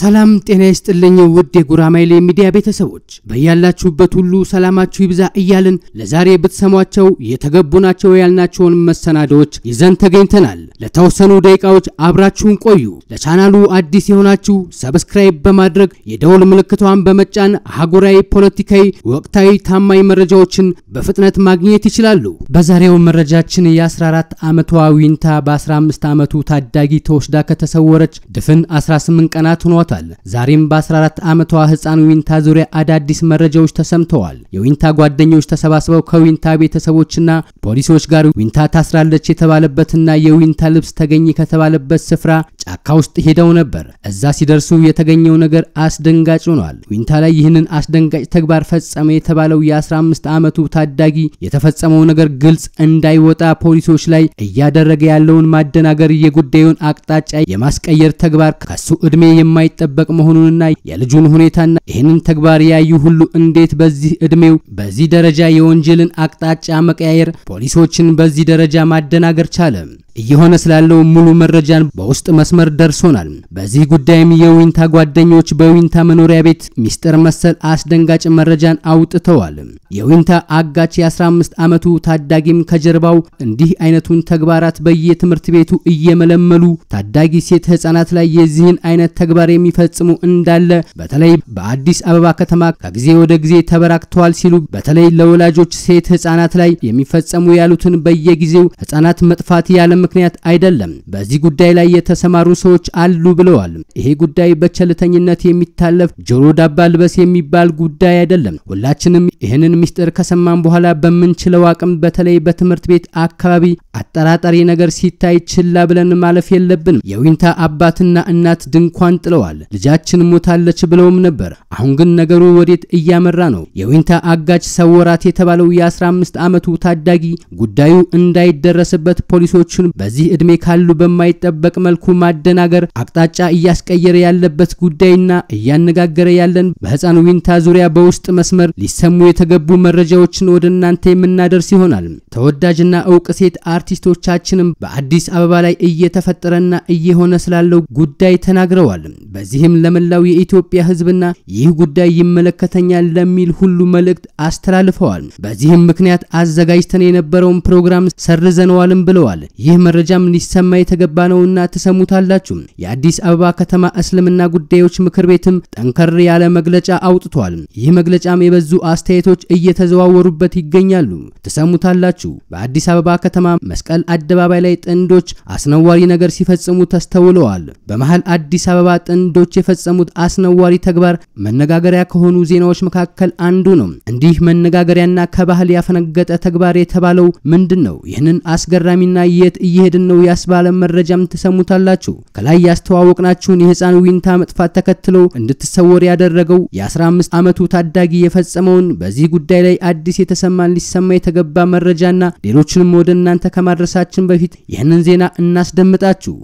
ሰላም ጤና ይስጥልኝ ውድ የጉራማይሌ ሚዲያ ቤተሰቦች በያላችሁበት ሁሉ ሰላማችሁ ይብዛ እያልን ለዛሬ ብትሰሟቸው የተገቡ ናቸው ያልናቸውን መሰናዶዎች ይዘን ተገኝተናል። ለተወሰኑ ደቂቃዎች አብራችሁን ቆዩ። ለቻናሉ አዲስ የሆናችሁ ሰብስክራይብ በማድረግ የደውል ምልክቷን በመጫን አህጉራዊ፣ ፖለቲካዊ፣ ወቅታዊ ታማኝ መረጃዎችን በፍጥነት ማግኘት ይችላሉ። በዛሬው መረጃችን የ14 ዓመቷ ዊንታ በ15 ዓመቱ ታዳጊ ተወስዳ ከተሰወረች ድፍን 18 ቀናት ሆኗት አድርጎታል። ዛሬም በ14 ዓመቷ ህፃን ዊንታ ዙሪያ አዳዲስ መረጃዎች ተሰምተዋል። የዊንታ ጓደኞች ተሰባስበው ከዊንታ ቤተሰቦችና ፖሊሶች ጋር ዊንታ ታስራለች የተባለበትና የዊንታ ልብስ ተገኘ ከተባለበት ስፍራ ጫካ ውስጥ ሄደው ነበር። እዛ ሲደርሱ የተገኘው ነገር አስደንጋጭ ሆኗል። ዊንታ ላይ ይህንን አስደንጋጭ ተግባር ፈጸመ የተባለው የ15 ዓመቱ ታዳጊ የተፈጸመው ነገር ግልጽ እንዳይወጣ ፖሊሶች ላይ እያደረገ ያለውን ማደናገር የጉዳዩን አቅጣጫ የማስቀየር ተግባር ከሱ ዕድሜ የማይጠ የሚጠበቅ መሆኑንና የልጁን ሁኔታና ይህንን ተግባር ያዩ ሁሉ እንዴት በዚህ እድሜው በዚህ ደረጃ የወንጀልን አቅጣጫ መቀያየር ፖሊሶችን በዚህ ደረጃ ማደናገር ቻለ? እየሆነ ስላለው ሙሉ መረጃን በውስጥ መስመር ደርሶናል። በዚህ ጉዳይም የዊንታ ጓደኞች በዊንታ መኖሪያ ቤት ሚስጥር መሰል አስደንጋጭ መረጃን አውጥተዋል። የዊንታ አጋች የ15 ዓመቱ ታዳጊም ከጀርባው እንዲህ አይነቱን ተግባራት በየትምህርት ቤቱ እየመለመሉ ታዳጊ ሴት ህጻናት ላይ የዚህን አይነት ተግባር የሚፈጽሙ እንዳለ በተለይ በአዲስ አበባ ከተማ ከጊዜ ወደ ጊዜ ተበራክተዋል ሲሉ በተለይ ለወላጆች ሴት ህጻናት ላይ የሚፈጸሙ ያሉትን በየጊዜው ህጻናት መጥፋት ያለም ምክንያት አይደለም። በዚህ ጉዳይ ላይ የተሰማሩ ሰዎች አሉ ብለዋል። ይሄ ጉዳይ በቸልተኝነት የሚታለፍ ጆሮ ዳባ ልበስ የሚባል ጉዳይ አይደለም። ሁላችንም ይህንን ሚስጥር ከሰማን በኋላ በምንችለው አቅም በተለይ በትምህርት ቤት አካባቢ አጠራጣሪ ነገር ሲታይ ችላ ብለን ማለፍ የለብንም። የዊንታ አባትና እናት ድንኳን ጥለዋል። ልጃችን ሞታለች ብለውም ነበር። አሁን ግን ነገሩ ወዴት እያመራ ነው? የዊንታ አጋጅ ሰወራት የተባለው የ15 ዓመቱ ታዳጊ ጉዳዩ እንዳይደረስበት ፖሊሶቹን በዚህ እድሜ ካሉ በማይጠበቅ መልኩ ማደናገር አቅጣጫ እያስቀየረ ያለበት ጉዳይና እያነጋገረ ያለን በህፃን ዊንታ ዙሪያ በውስጥ መስመር ሊሰሙ የተገቡ መረጃዎችን ወደ እናንተ የምናደርስ ይሆናል። ተወዳጅና እውቅ ሴት አርቲስቶቻችንም በአዲስ አበባ ላይ እየተፈጠረና እየሆነ ስላለው ጉዳይ ተናግረዋል። በዚህም ለመላው የኢትዮጵያ ህዝብና ይህ ጉዳይ ይመለከተኛል ለሚል ሁሉ መልእክት አስተላልፈዋል። በዚህም ምክንያት አዘጋጅተን የነበረውን ፕሮግራም ሰርዘነዋልም ብለዋል። ይህ መረጃም ሊሰማ የተገባ ነውና ትሰሙታላችሁ። የአዲስ አበባ ከተማ እስልምና ጉዳዮች ምክር ቤትም ጠንከር ያለ መግለጫ አውጥቷል። ይህ መግለጫም የበዙ አስተያየቶች እየተዘዋወሩበት ይገኛሉ። ትሰሙታላችሁ። በአዲስ አበባ ከተማ መስቀል አደባባይ ላይ ጥንዶች አስነዋሪ ነገር ሲፈጽሙ ተስተውለዋል። በመሀል አዲስ አበባ ጥንዶች የፈጸሙት አስነዋሪ ተግባር መነጋገሪያ ከሆኑ ዜናዎች መካከል አንዱ ነው። እንዲህ መነጋገሪያና ከባህል ያፈነገጠ ተግባር የተባለው ምንድን ነው? ይህንን አስገራሚና የት እየሄድን ነው ያስባለ መረጃም ትሰሙታላችሁ። ከላይ ያስተዋወቅናችሁን የህፃን ዊንታ መጥፋት ተከትለው እንድትሰወር ያደረገው የ15 ዓመቱ ታዳጊ የፈጸመውን በዚህ ጉዳይ ላይ አዲስ የተሰማን ሊሰማ የተገባ መረጃና ሌሎችንም ወደ እናንተ ከማድረሳችን በፊት ይህንን ዜና እናስደምጣችሁ።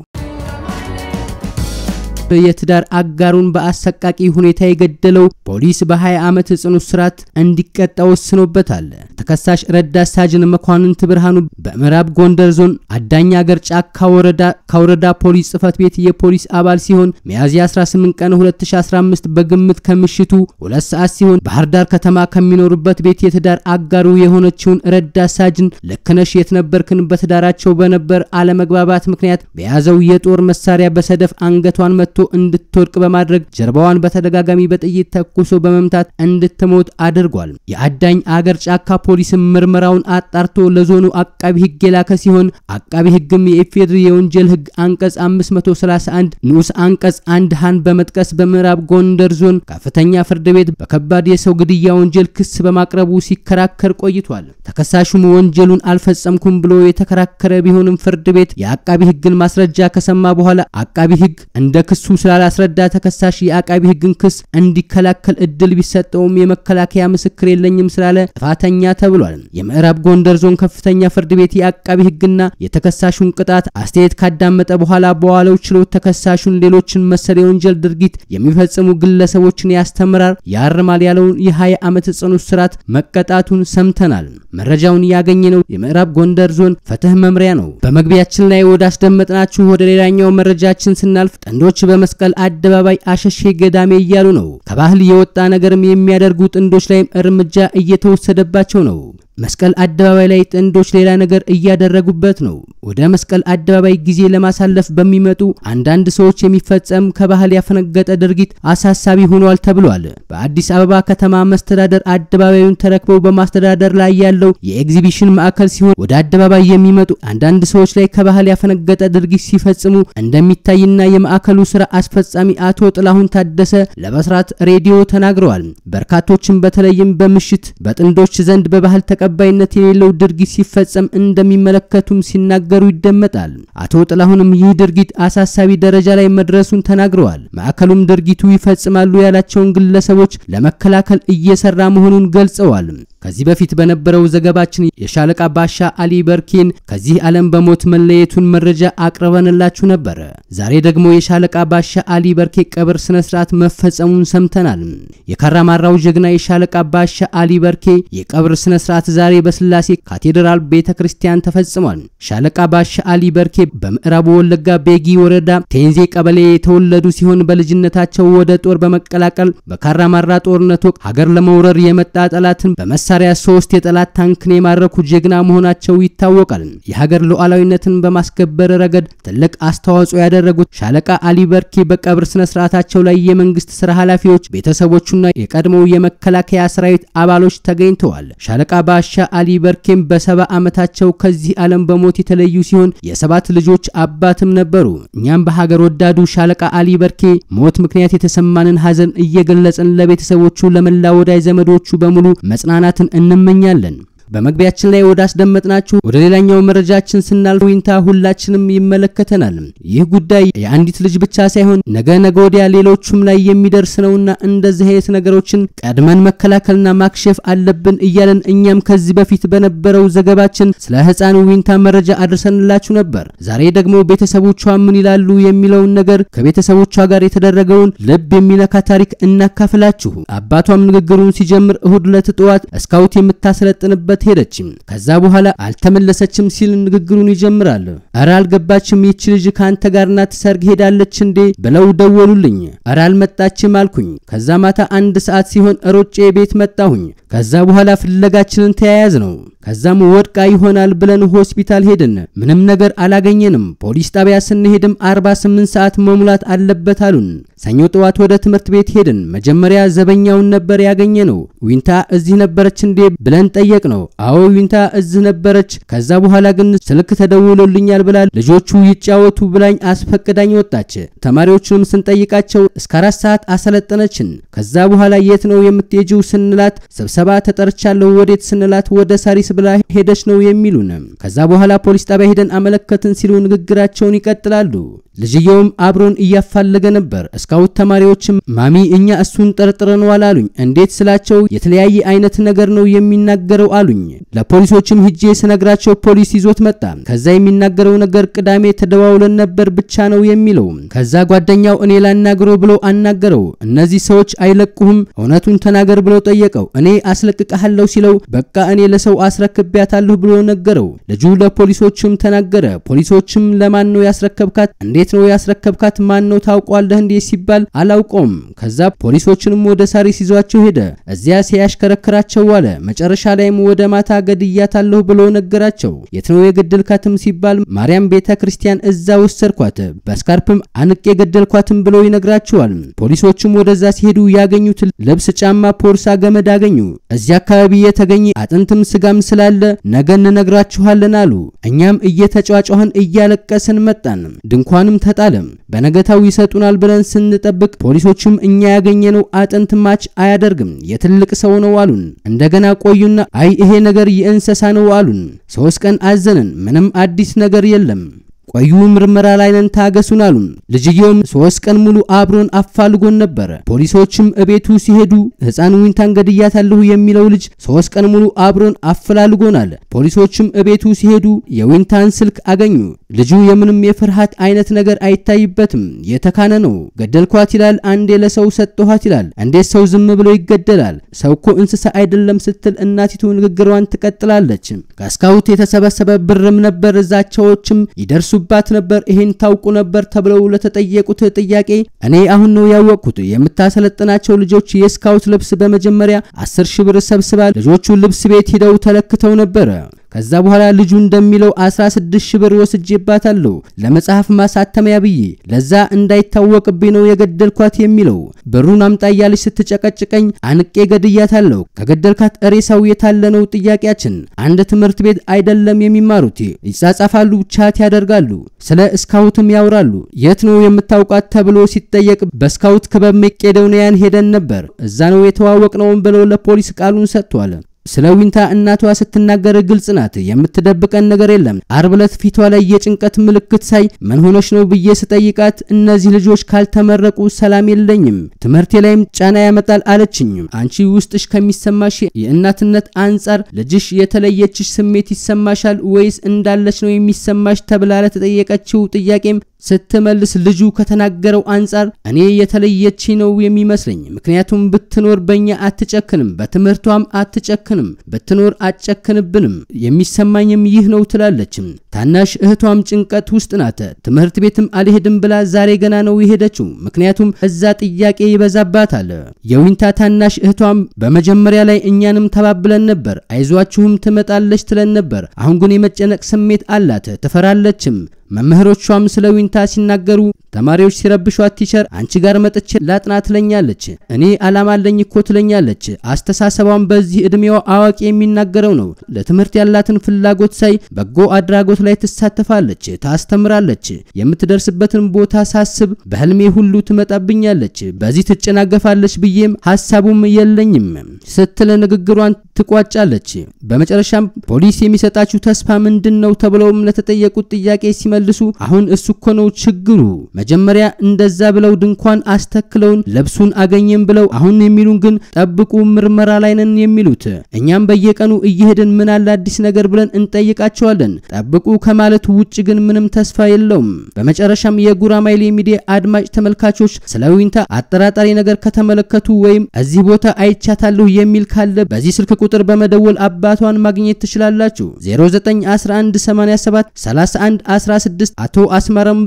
የትዳር አጋሩን በአሰቃቂ ሁኔታ የገደለው ፖሊስ በ20 ዓመት ጽኑ እስራት እንዲቀጣ ወስኖበታል። ተከሳሽ ረዳት ሳጅን መኳንንት ብርሃኑ በምዕራብ ጎንደር ዞን አዳኛ አገር ጫካ ወረዳ ከወረዳ ፖሊስ ጽህፈት ቤት የፖሊስ አባል ሲሆን ሚያዝያ 18 ቀን 2015 በግምት ከምሽቱ ሁለት ሰዓት ሲሆን ባህር ዳር ከተማ ከሚኖሩበት ቤት የትዳር አጋሩ የሆነችውን ረዳት ሳጅን ልክነሽ የትነበርክን በትዳራቸው በነበር አለመግባባት ምክንያት በያዘው የጦር መሳሪያ በሰደፍ አንገቷን መት ወጥቶ እንድትወድቅ በማድረግ ጀርባዋን በተደጋጋሚ በጥይት ተኩሶ በመምታት እንድትሞት አድርጓል። የአዳኝ አገር ጫካ ፖሊስም ምርመራውን አጣርቶ ለዞኑ አቃቢ ሕግ የላከ ሲሆን አቃቢ ሕግም የኢፌድሪ የወንጀል ሕግ አንቀጽ 531 ንዑስ አንቀጽ አንድ ሀን በመጥቀስ በምዕራብ ጎንደር ዞን ከፍተኛ ፍርድ ቤት በከባድ የሰው ግድያ ወንጀል ክስ በማቅረቡ ሲከራከር ቆይቷል። ተከሳሹም ወንጀሉን አልፈጸምኩም ብሎ የተከራከረ ቢሆንም ፍርድ ቤት የአቃቢ ሕግን ማስረጃ ከሰማ በኋላ አቃቢ ሕግ እንደ ክሱ እሱ ስላላስረዳ ተከሳሽ የአቃቢ ህግን ክስ እንዲከላከል እድል ቢሰጠውም የመከላከያ ምስክር የለኝም ስላለ ጥፋተኛ ተብሏል። የምዕራብ ጎንደር ዞን ከፍተኛ ፍርድ ቤት የአቃቢ ህግና የተከሳሹን ቅጣት አስተያየት ካዳመጠ በኋላ በዋለው ችሎት ተከሳሹን ሌሎችን መሰል የወንጀል ድርጊት የሚፈጽሙ ግለሰቦችን ያስተምራል፣ ያርማል ያለውን የ20 ዓመት ጽኑ እስራት መቀጣቱን ሰምተናል። መረጃውን ያገኘነው የምዕራብ ጎንደር ዞን ፍትህ መምሪያ ነው። በመግቢያችን ላይ ወዳስደመጥናችሁ ወደ ሌላኛው መረጃችን ስናልፍ ጥንዶች በ በመስቀል አደባባይ አሸሼ ገዳሜ እያሉ ነው። ከባህል የወጣ ነገርም የሚያደርጉ ጥንዶች ላይም እርምጃ እየተወሰደባቸው ነው። መስቀል አደባባይ ላይ ጥንዶች ሌላ ነገር እያደረጉበት ነው። ወደ መስቀል አደባባይ ጊዜ ለማሳለፍ በሚመጡ አንዳንድ ሰዎች የሚፈጸም ከባህል ያፈነገጠ ድርጊት አሳሳቢ ሆኗል ተብሏል። በአዲስ አበባ ከተማ መስተዳደር አደባባዩን ተረክበው በማስተዳደር ላይ ያለው የኤግዚቢሽን ማዕከል ሲሆን ወደ አደባባይ የሚመጡ አንዳንድ ሰዎች ላይ ከባህል ያፈነገጠ ድርጊት ሲፈጽሙ እንደሚታይና የማዕከሉ ስራ አስፈጻሚ አቶ ጥላሁን ታደሰ ለመስራት ሬዲዮ ተናግረዋል። በርካቶችን በተለይም በምሽት በጥንዶች ዘንድ በባህል ተቀ ተቀባይነት የሌለው ድርጊት ሲፈጸም እንደሚመለከቱም ሲናገሩ ይደመጣል። አቶ ጥላሁንም ይህ ድርጊት አሳሳቢ ደረጃ ላይ መድረሱን ተናግረዋል። ማዕከሉም ድርጊቱ ይፈጽማሉ ያላቸውን ግለሰቦች ለመከላከል እየሰራ መሆኑን ገልጸዋል። ከዚህ በፊት በነበረው ዘገባችን የሻለቃ ባሻ አሊ በርኪን ከዚህ ዓለም በሞት መለየቱን መረጃ አቅርበንላችሁ ነበረ። ዛሬ ደግሞ የሻለቃ ባሻ አሊ በርኬ ቀብር ስነ ስርዓት መፈጸሙን ሰምተናል። የከራማራው ጀግና የሻለቃ ባሻ አሊ በርኬ የቀብር ስነ ስርዓት ዛሬ በስላሴ ካቴድራል ቤተ ክርስቲያን ተፈጽሟል። ሻለቃ ባሻ አሊ በርኬ በምዕራቡ ወለጋ ቤጊ ወረዳ ቴንዜ ቀበሌ የተወለዱ ሲሆን በልጅነታቸው ወደ ጦር በመቀላቀል በካራማራ ጦርነት ወቅት ሀገር ለመውረር የመጣ ጠላትን በመሳሪያ ሶስት የጠላት ታንክን የማረኩ ጀግና መሆናቸው ይታወቃል። የሀገር ሉዓላዊነትን በማስከበር ረገድ ትልቅ አስተዋጽኦ ያደረጉት ሻለቃ አሊ በርኬ በቀብር ስነ ስርዓታቸው ላይ የመንግስት ስራ ኃላፊዎች፣ ቤተሰቦቹና የቀድሞው የመከላከያ ሰራዊት አባሎች ተገኝተዋል። ሻለቃ ባ ባሻ አሊ በርኬም በሰባ ዓመታቸው ከዚህ ዓለም በሞት የተለዩ ሲሆን የሰባት ልጆች አባትም ነበሩ። እኛም በሀገር ወዳዱ ሻለቃ አሊ በርኬ ሞት ምክንያት የተሰማንን ሐዘን እየገለጽን ለቤተሰቦቹ፣ ለመላ ወዳጅ ዘመዶቹ በሙሉ መጽናናትን እንመኛለን። በመግቢያችን ላይ ወደ አስደመጥናችሁ ወደ ሌላኛው መረጃችን ስናልፍ ዊንታ ሁላችንም ይመለከተናል። ይህ ጉዳይ የአንዲት ልጅ ብቻ ሳይሆን ነገ ነገ ወዲያ ሌሎቹም ላይ የሚደርስ ነውና እንደዚህ አይነት ነገሮችን ቀድመን መከላከልና ማክሸፍ አለብን እያለን እኛም ከዚህ በፊት በነበረው ዘገባችን ስለ ህፃን ዊንታ መረጃ አድርሰንላችሁ ነበር። ዛሬ ደግሞ ቤተሰቦቿ ምን ይላሉ የሚለውን ነገር ከቤተሰቦቿ ጋር የተደረገውን ልብ የሚነካ ታሪክ እናካፍላችሁ። አባቷም ንግግሩን ሲጀምር እሁድ ዕለት ጠዋት እስካውት የምታሰለጥንበት ጥላት ሄደችም፣ ከዛ በኋላ አልተመለሰችም ሲል ንግግሩን ይጀምራል። እረ አልገባችም ይቺ ልጅ ከአንተ ጋር ናት ሰርግ ሄዳለች እንዴ ብለው ደወሉልኝ። እረ አልመጣችም አልኩኝ። ከዛ ማታ አንድ ሰዓት ሲሆን ሮጬ ቤት መጣሁኝ። ከዛ በኋላ ፍለጋችንን ተያያዝ ነው። ከዛም ወድቃ ይሆናል ብለን ሆስፒታል ሄድን። ምንም ነገር አላገኘንም። ፖሊስ ጣቢያ ስንሄድም 48 ሰዓት መሙላት አለበት አሉን። ሰኞ ጠዋት ወደ ትምህርት ቤት ሄድን። መጀመሪያ ዘበኛውን ነበር ያገኘ ነው። ዊንታ እዚህ ነበረች እንዴ ብለን ጠየቅ ነው። አዎ ዊንታ እዚህ ነበረች። ከዛ በኋላ ግን ስልክ ተደውሎልኛል ብላ ልጆቹ ይጫወቱ ብላኝ አስፈቅዳኝ ወጣች። ተማሪዎቹንም ስንጠይቃቸው እስከ አራት ሰዓት አሰለጠነችን። ከዛ በኋላ የት ነው የምትሄጂው ስንላት ስብሰባ ተጠርቻለሁ፣ ወዴት ስንላት ወደ ሳሪስ ብላ ሄደች ነው የሚሉን። ከዛ በኋላ ፖሊስ ጣቢያ ሄደን አመለከትን ሲሉ ንግግራቸውን ይቀጥላሉ። ልጅየውም አብሮን እያፋለገ ነበር። እስካውት ተማሪዎችም ማሚ እኛ እሱን ጠርጥረነዋል አሉኝ። እንዴት ስላቸው የተለያየ አይነት ነገር ነው የሚናገረው አሉኝ። ለፖሊሶችም ሂጄ ስነግራቸው ፖሊስ ይዞት መጣ። ከዛ የሚናገረው ነገር ቅዳሜ ተደዋውለን ነበር ብቻ ነው የሚለው። ከዛ ጓደኛው እኔ ላናግረው ብሎ አናገረው። እነዚህ ሰዎች አይለቁሁም እውነቱን ተናገር ብሎ ጠየቀው። እኔ አስለቅቀሃለሁ ሲለው በቃ እኔ ለሰው አስረክቢያታለሁ ብሎ ነገረው። ልጁ ለፖሊሶችም ተናገረ። ፖሊሶችም ለማን ነው ያስረከብካት እንዴት እንዴት ነው ያስረከብካት? ማን ነው ታውቋለህ እንዴ? ሲባል አላውቀውም። ከዛ ፖሊሶችንም ወደ ሳሪስ ይዟቸው ሄደ። እዚያ ሲያሽከረክራቸው ዋለ። መጨረሻ ላይም ወደ ማታ ገድያታለሁ ብሎ ነገራቸው። የት ነው የገደልካትም? ሲባል ማርያም ቤተ ክርስቲያን እዛ ወሰድኳት፣ በስካርፕም አንቄ የገደልኳትም ብሎ ይነግራቸዋል። ፖሊሶችም ወደዛ ሲሄዱ ያገኙት ልብስ፣ ጫማ፣ ፖርሳ፣ ገመድ አገኙ። እዚያ አካባቢ የተገኘ አጥንትም ስጋም ስላለ ነገ እንነግራችኋለን አሉ። እኛም እየተጫጫህን እያለቀስን መጣን። ድንኳንም ተጣለም። በነገታው ይሰጡናል ብለን ስንጠብቅ ፖሊሶቹም እኛ ያገኘነው አጥንት ማች አያደርግም የትልቅ ሰው ነው አሉን። እንደገና ቆዩና አይ ይሄ ነገር የእንስሳ ነው አሉን። ሶስት ቀን አዘንን። ምንም አዲስ ነገር የለም። ቆዩ፣ ምርመራ ላይ ነን፣ ታገሱን አሉ። ልጅየውም ሶስት ቀን ሙሉ አብሮን አፋልጎን ነበረ። ፖሊሶችም እቤቱ ሲሄዱ ህፃን ዊንታን ገድያታለሁ የሚለው ልጅ ሶስት ቀን ሙሉ አብሮን አፍላልጎናል። ፖሊሶችም እቤቱ ሲሄዱ የዊንታን ስልክ አገኙ። ልጁ የምንም የፍርሃት አይነት ነገር አይታይበትም፣ የተካነ ነው። ገደልኳት ይላል፣ አንዴ ለሰው ሰጠኋት ይላል። እንዴት ሰው ዝም ብሎ ይገደላል? ሰው እኮ እንስሳ አይደለም ስትል እናቲቱ ንግግሯን ትቀጥላለች። ከስካውት የተሰበሰበ ብርም ነበር፣ እዛቸዎችም ይደርሱ ይደርሱባት ነበር? ይሄን ታውቁ ነበር? ተብለው ለተጠየቁት ጥያቄ እኔ አሁን ነው ያወቅኩት፣ የምታሰለጥናቸው ልጆች የስካውት ልብስ በመጀመሪያ 10 ሺህ ብር ሰብስባል። ልጆቹ ልብስ ቤት ሂደው ተለክተው ነበር። ከዛ በኋላ ልጁ እንደሚለው 16 ሺህ ብር ወስጄባታለሁ ለመጽሐፍ ማሳተሚያ ብዬ ለዛ እንዳይታወቅብኝ ነው የገደልኳት የሚለው ብሩን አምጣ እያለች ስትጨቀጭቀኝ አንቄ ገድያታለሁ። ከገደልካት ሬሳው የታለ ነው ጥያቄያችን። አንድ ትምህርት ቤት አይደለም የሚማሩት። ይጻጻፋሉ፣ ቻት ያደርጋሉ፣ ስለ ስካውትም ያወራሉ። የት ነው የምታውቃት ተብሎ ሲጠየቅ በስካውት ክበብ መቄዶንያን ሄደን ነበር እዛ ነው የተዋወቅነውን ብለው ለፖሊስ ቃሉን ሰጥቷል። ስለ ዊንታ እናቷ ስትናገር ግልጽ ናት። የምትደብቀን ነገር የለም። አርብ ዕለት ፊቷ ላይ የጭንቀት ምልክት ሳይ ምን ሆነች ነው ብዬ ስጠይቃት እነዚህ ልጆች ካልተመረቁ ሰላም የለኝም፣ ትምህርቴ ላይም ጫና ያመጣል አለችኝም። አንቺ ውስጥሽ ከሚሰማሽ የእናትነት አንጻር ልጅሽ የተለየችሽ ስሜት ይሰማሻል ወይስ እንዳለች ነው የሚሰማሽ ተብላ ለተጠየቀችው ጥያቄም ስትመልስ ልጁ ከተናገረው አንጻር እኔ የተለየች ነው የሚመስለኝ፣ ምክንያቱም ብትኖር በእኛ አትጨክንም፣ በትምህርቷም አትጨክንም አትበትንም፣ ብትኖር አትጨክንብንም፣ የሚሰማኝም ይህ ነው ትላለችም። ታናሽ እህቷም ጭንቀት ውስጥ ናት። ትምህርት ቤትም አልሄድም ብላ ዛሬ ገና ነው የሄደችው፣ ምክንያቱም እዛ ጥያቄ ይበዛባታል። የዊንታ ታናሽ እህቷም በመጀመሪያ ላይ እኛንም ተባብለን ነበር፣ አይዟችሁም ትመጣለች ትለን ነበር። አሁን ግን የመጨነቅ ስሜት አላት፣ ትፈራለችም። መምህሮቿም ስለ ዊንታ ሲናገሩ ተማሪዎች ሲረብሿት ቲቸር አንቺ ጋር መጥቼ ላጥና ትለኛለች፣ እኔ አላማ አለኝ እኮ ትለኛለች። አስተሳሰቧን በዚህ እድሜዋ አዋቂ የሚናገረው ነው። ለትምህርት ያላትን ፍላጎት ሳይ በጎ አድራጎት ላይ ትሳተፋለች፣ ታስተምራለች። የምትደርስበትን ቦታ ሳስብ በህልሜ ሁሉ ትመጣብኛለች፣ በዚህ ትጨናገፋለች ብዬም ሀሳቡም የለኝም ስትል ንግግሯን ትቋጫለች። በመጨረሻም ፖሊስ የሚሰጣችሁ ተስፋ ምንድን ነው ተብለውም ለተጠየቁት ጥያቄ ሲመ ሲመልሱ አሁን እሱ እኮ ነው ችግሩ። መጀመሪያ እንደዛ ብለው ድንኳን አስተክለውን ልብሱን አገኘን ብለው አሁን የሚሉን ግን ጠብቁ ምርመራ ላይ ነን የሚሉት። እኛም በየቀኑ እየሄድን ምን አለ አዲስ ነገር ብለን እንጠይቃቸዋለን። ጠብቁ ከማለት ውጭ ግን ምንም ተስፋ የለውም። በመጨረሻም የጉራማይሌ ሚዲያ አድማጭ ተመልካቾች ስለ ዊንታ አጠራጣሪ ነገር ከተመለከቱ ወይም እዚህ ቦታ አይቻታለሁ የሚል ካለ በዚህ ስልክ ቁጥር በመደወል አባቷን ማግኘት ትችላላችሁ 09118731 16 አቶ አስመረም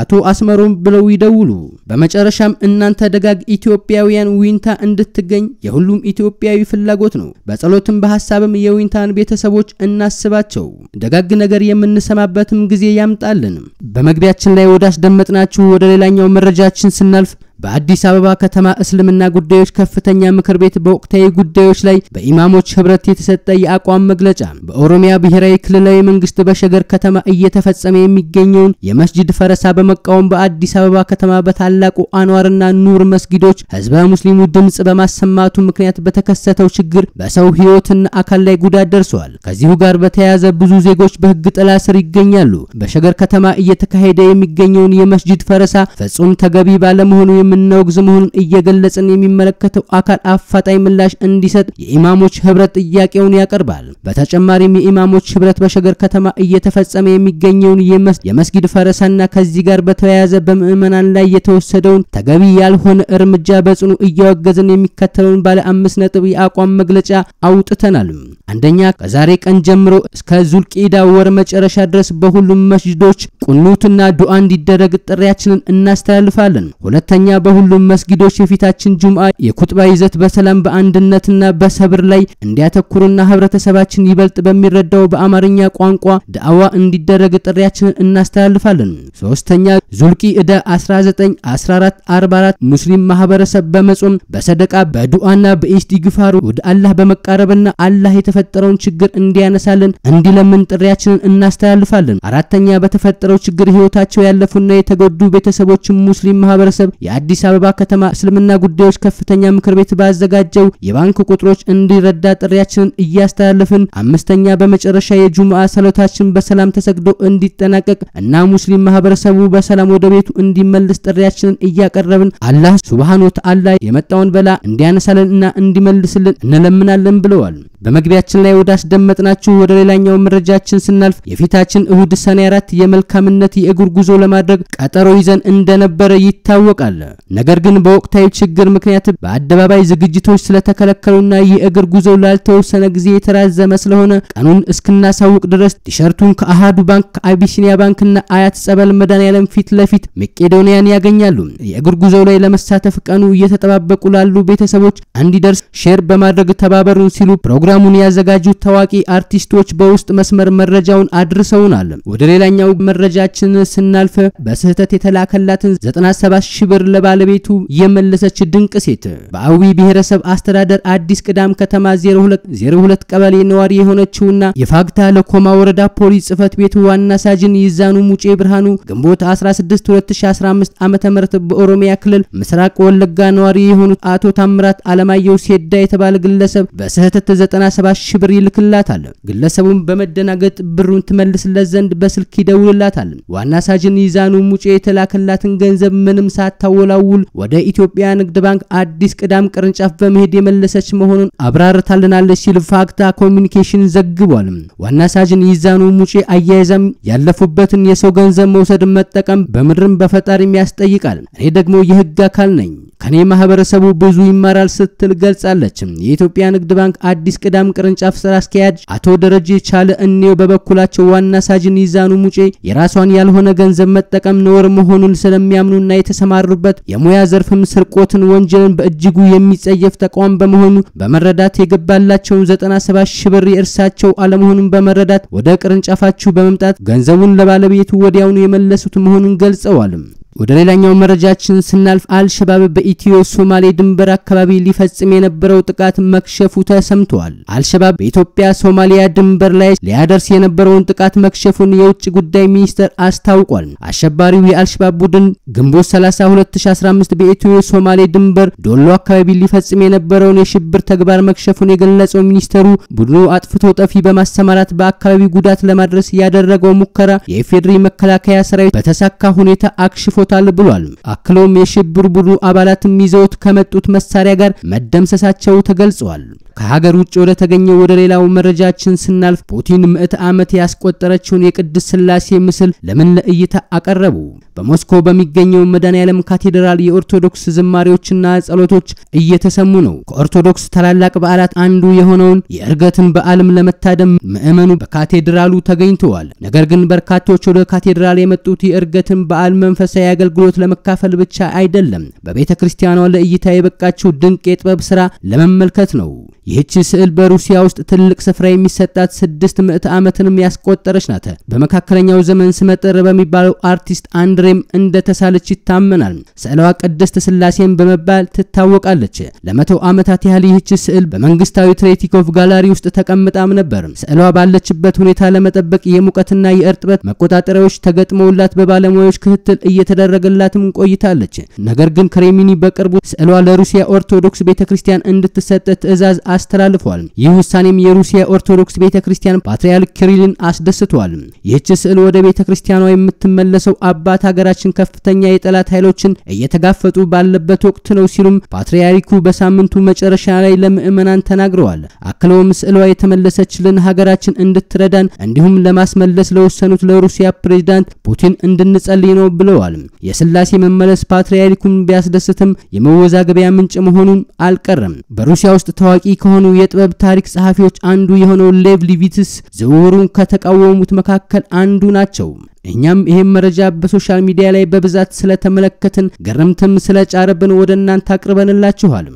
አቶ አስመሮም ብለው ይደውሉ። በመጨረሻም እናንተ ደጋግ ኢትዮጵያውያን ዊንታ እንድትገኝ የሁሉም ኢትዮጵያዊ ፍላጎት ነው። በጸሎትም በሐሳብም የዊንታን ቤተሰቦች እናስባቸው። ደጋግ ነገር የምንሰማበትም ጊዜ ያምጣልን። በመግቢያችን ላይ ወደ ደመጥናችሁ ወደ ሌላኛው መረጃችን ስናልፍ በአዲስ አበባ ከተማ እስልምና ጉዳዮች ከፍተኛ ምክር ቤት በወቅታዊ ጉዳዮች ላይ በኢማሞች ህብረት የተሰጠ የአቋም መግለጫ በኦሮሚያ ብሔራዊ ክልላዊ መንግስት በሸገር ከተማ እየተፈጸመ የሚገኘውን የመስጅድ ፈረሳ በመቃወም በአዲስ አበባ ከተማ በታላቁ አንዋርና ኑር መስጊዶች ህዝበ ሙስሊሙ ድምጽ በማሰማቱ ምክንያት በተከሰተው ችግር በሰው ህይወትና አካል ላይ ጉዳት ደርሰዋል። ከዚሁ ጋር በተያያዘ ብዙ ዜጎች በህግ ጥላ ስር ይገኛሉ። በሸገር ከተማ እየተካሄደ የሚገኘውን የመስጅድ ፈረሳ ፍጹም ተገቢ ባለመሆኑ የምናወግዝ መሆኑን እየገለጽን የሚመለከተው አካል አፋጣኝ ምላሽ እንዲሰጥ የኢማሞች ህብረት ጥያቄውን ያቀርባል። በተጨማሪም የኢማሞች ህብረት በሸገር ከተማ እየተፈጸመ የሚገኘውን የመስጊድ ፈረሳና ከዚህ ጋር በተያያዘ በምዕመናን ላይ የተወሰደውን ተገቢ ያልሆነ እርምጃ በጽኑ እያወገዝን የሚከተለውን ባለ አምስት ነጥብ የአቋም መግለጫ አውጥተናል። አንደኛ፣ ከዛሬ ቀን ጀምሮ እስከ ዙልቂዳ ወር መጨረሻ ድረስ በሁሉም መስጊዶች ቁኑትና ዱዓ እንዲደረግ ጥሪያችንን እናስተላልፋለን። ሁለተኛ በሁሉም መስጊዶች የፊታችን ጁምአ የኩጥባ ይዘት በሰላም በአንድነትና በሰብር ላይ እንዲያተኩርና ህብረተሰባችን ይበልጥ በሚረዳው በአማርኛ ቋንቋ ዳዕዋ እንዲደረግ ጥሪያችንን እናስተላልፋለን። ሶስተኛ ዙልቂ ዕዳ 19 ሙስሊም ማህበረሰብ በመጾም በሰደቃ በዱዓና በኢስቲግፋር ወደ አላህ በመቃረብና አላህ የተፈጠረውን ችግር እንዲያነሳልን እንዲለምን ጥሪያችንን እናስተላልፋለን። አራተኛ በተፈጠረው ችግር ህይወታቸው ያለፉና የተጎዱ ቤተሰቦችን ሙስሊም ማህበረሰብ የአዲስ አበባ ከተማ እስልምና ጉዳዮች ከፍተኛ ምክር ቤት ባዘጋጀው የባንክ ቁጥሮች እንዲረዳ ጥሪያችንን እያስተላለፍን አምስተኛ በመጨረሻ የጁምዓ ሰሎታችን በሰላም ተሰግዶ እንዲጠናቀቅ እና ሙስሊም ማህበረሰቡ በሰላም ወደ ቤቱ እንዲመልስ ጥሪያችንን እያቀረብን አላህ ሱብሃነ ወተዓላ የመጣውን በላ እንዲያነሳልን እና እንዲመልስልን እንለምናለን ብለዋል። በመግቢያችን ላይ ወደ አስደመጥናችሁ ወደ ሌላኛው መረጃችን ስናልፍ የፊታችን እሁድ ሰኔ አራት የመልካምነት የእግር ጉዞ ለማድረግ ቀጠሮ ይዘን እንደነበረ ይታወቃል። ነገር ግን በወቅታዊ ችግር ምክንያት በአደባባይ ዝግጅቶች ስለተከለከሉና የእግር ጉዞ ላልተወሰነ ጊዜ የተራዘመ ስለሆነ ቀኑን እስክናሳውቅ ድረስ ቲሸርቱን ከአሃዱ ባንክ፣ ከአቢሲኒያ ባንክና አያት ጸበል መድኃኔዓለም ፊት ለፊት መቄዶንያን ያገኛሉ። የእግር ጉዞ ላይ ለመሳተፍ ቀኑ እየተጠባበቁ ላሉ ቤተሰቦች እንዲደርስ ሼር በማድረግ ተባበሩን ሲሉ ፕሮግራሙን ያዘጋጁት ታዋቂ አርቲስቶች በውስጥ መስመር መረጃውን አድርሰውናል። ወደ ሌላኛው መረጃችን ስናልፍ በስህተት የተላከላትን 97 ሺህ ብር ለባለቤቱ የመለሰች ድንቅ ሴት በአዊ ብሔረሰብ አስተዳደር አዲስ ቅዳም ከተማ 02 ቀበሌ ነዋሪ የሆነችውና የፋግታ ለኮማ ወረዳ ፖሊስ ጽህፈት ቤቱ ዋና ሳጅን ይዛኑ ሙጬ ብርሃኑ ግንቦት 16 2015 ዓመተ ምህረት በኦሮሚያ ክልል ምስራቅ ወለጋ ነዋሪ የሆኑት አቶ ታምራት አለማየሁ ሴዳ የተባለ ግለሰብ በስህተት 97 ሺህ ብር ይልክላታል። ግለሰቡን በመደናገጥ ብሩን ትመልስለት ዘንድ በስልክ ይደውልላታል። ዋና ሳጅን ይዛኑ ሙጬ የተላከላትን ገንዘብ ምንም ሳታወላ ስትወላውል ወደ ኢትዮጵያ ንግድ ባንክ አዲስ ቅዳም ቅርንጫፍ በመሄድ የመለሰች መሆኑን አብራርታልናለች ሲል ፋክታ ኮሚኒኬሽን ዘግቧል። ዋና ሳጅን ይዛኑ ሙጪ አያይዘም ያለፉበትን የሰው ገንዘብ መውሰድ መጠቀም በምድርም በፈጣሪም ያስጠይቃል። እኔ ደግሞ የህግ አካል ነኝ ከኔ ማህበረሰቡ ብዙ ይማራል ስትል ገልጻለች። የኢትዮጵያ ንግድ ባንክ አዲስ ቅዳም ቅርንጫፍ ስራ አስኪያጅ አቶ ደረጀ ቻለ እኔው በበኩላቸው ዋና ሳጅን ይዛኑ ሙጬ የራሷን ያልሆነ ገንዘብ መጠቀም ነውር መሆኑን ስለሚያምኑና የተሰማሩበት የሙያ ዘርፍም ስርቆትን፣ ወንጀልን በእጅጉ የሚጸየፍ ተቋም በመሆኑ በመረዳት የገባላቸውን 97 ሺህ ብር የእርሳቸው አለመሆኑን በመረዳት ወደ ቅርንጫፋችሁ በመምጣት ገንዘቡን ለባለቤቱ ወዲያውኑ የመለሱት መሆኑን ገልጸዋል። ወደ ሌላኛው መረጃችን ስናልፍ አልሸባብ በኢትዮ ሶማሌ ድንበር አካባቢ ሊፈጽም የነበረው ጥቃት መክሸፉ ተሰምቷል። አልሸባብ በኢትዮጵያ ሶማሊያ ድንበር ላይ ሊያደርስ የነበረውን ጥቃት መክሸፉን የውጭ ጉዳይ ሚኒስቴር አስታውቋል። አሸባሪው የአልሸባብ ቡድን ግንቦት 30 2015 በኢትዮ ሶማሌ ድንበር ዶሎ አካባቢ ሊፈጽም የነበረውን የሽብር ተግባር መክሸፉን የገለጸው ሚኒስቴሩ ቡድኑ አጥፍቶ ጠፊ በማሰማራት በአካባቢው ጉዳት ለማድረስ ያደረገው ሙከራ የኢፌዴሪ መከላከያ ሰራዊት በተሳካ ሁኔታ አክሽፎ አሳልፎታል ብሏል። አክለውም የሽብር ቡድኑ አባላትም ይዘውት ከመጡት መሳሪያ ጋር መደምሰሳቸው ተገልጿል። ከሀገር ውጭ ወደ ተገኘው ወደ ሌላው መረጃችን ስናልፍ ፑቲን ምዕተ ዓመት ያስቆጠረችውን የቅድስት ስላሴ ምስል ለምን ለእይታ አቀረቡ? በሞስኮ በሚገኘው መድኃኔዓለም ካቴድራል የኦርቶዶክስ ዝማሬዎችና ጸሎቶች እየተሰሙ ነው። ከኦርቶዶክስ ታላላቅ በዓላት አንዱ የሆነውን የእርገትን በዓልም ለመታደም ምዕመኑ በካቴድራሉ ተገኝተዋል። ነገር ግን በርካቶች ወደ ካቴድራል የመጡት የእርገትን በዓል መንፈሳዊ አገልግሎት ለመካፈል ብቻ አይደለም፣ በቤተ ክርስቲያኗ ለእይታ የበቃችው ድንቅ የጥበብ ሥራ ለመመልከት ነው። ይህች ስዕል በሩሲያ ውስጥ ትልቅ ስፍራ የሚሰጣት ስድስት ምዕት ዓመትንም ያስቆጠረች ናት። በመካከለኛው ዘመን ስመጥር በሚባለው አርቲስት አንድሬም እንደተሳለች ይታመናል። ስዕለዋ ቅድስት ስላሴም በመባል ትታወቃለች። ለመቶ ዓመታት ያህል ይህች ስዕል በመንግስታዊ ትሬቲኮቭ ጋላሪ ውስጥ ተቀምጣም ነበር። ስዕሏ ባለችበት ሁኔታ ለመጠበቅ የሙቀትና የእርጥበት መቆጣጠሪያዎች ተገጥመውላት በባለሙያዎች ክትትል እየተደ እየተደረገላትም ቆይታለች። ነገር ግን ክሬሚኒ በቅርቡ ስዕሏ ለሩሲያ ኦርቶዶክስ ቤተ ክርስቲያን እንድትሰጥ ትዕዛዝ አስተላልፏል። ይህ ውሳኔም የሩሲያ ኦርቶዶክስ ቤተ ክርስቲያን ፓትርያርክ ኪሪልን አስደስቷል። ይህች ስዕል ወደ ቤተ ክርስቲያኗ የምትመለሰው አባት ሀገራችን ከፍተኛ የጠላት ኃይሎችን እየተጋፈጡ ባለበት ወቅት ነው ሲሉም ፓትርያርኩ በሳምንቱ መጨረሻ ላይ ለምዕመናን ተናግረዋል። አክለውም ስዕሏ የተመለሰችልን ሀገራችን እንድትረዳን እንዲሁም ለማስመለስ ለወሰኑት ለሩሲያ ፕሬዝዳንት ፑቲን እንድንጸልይ ነው ብለዋል። የስላሴ መመለስ ፓትርያርኩን ቢያስደስትም የመወዛገቢያ ምንጭ መሆኑን አልቀረም። በሩሲያ ውስጥ ታዋቂ ከሆኑ የጥበብ ታሪክ ጸሐፊዎች አንዱ የሆነው ሌቭ ሊቪትስ ዝውውሩን ከተቃወሙት መካከል አንዱ ናቸው። እኛም ይህም መረጃ በሶሻል ሚዲያ ላይ በብዛት ስለተመለከትን ግርምትም ስለጫረብን ወደ እናንተ አቅርበንላችኋል።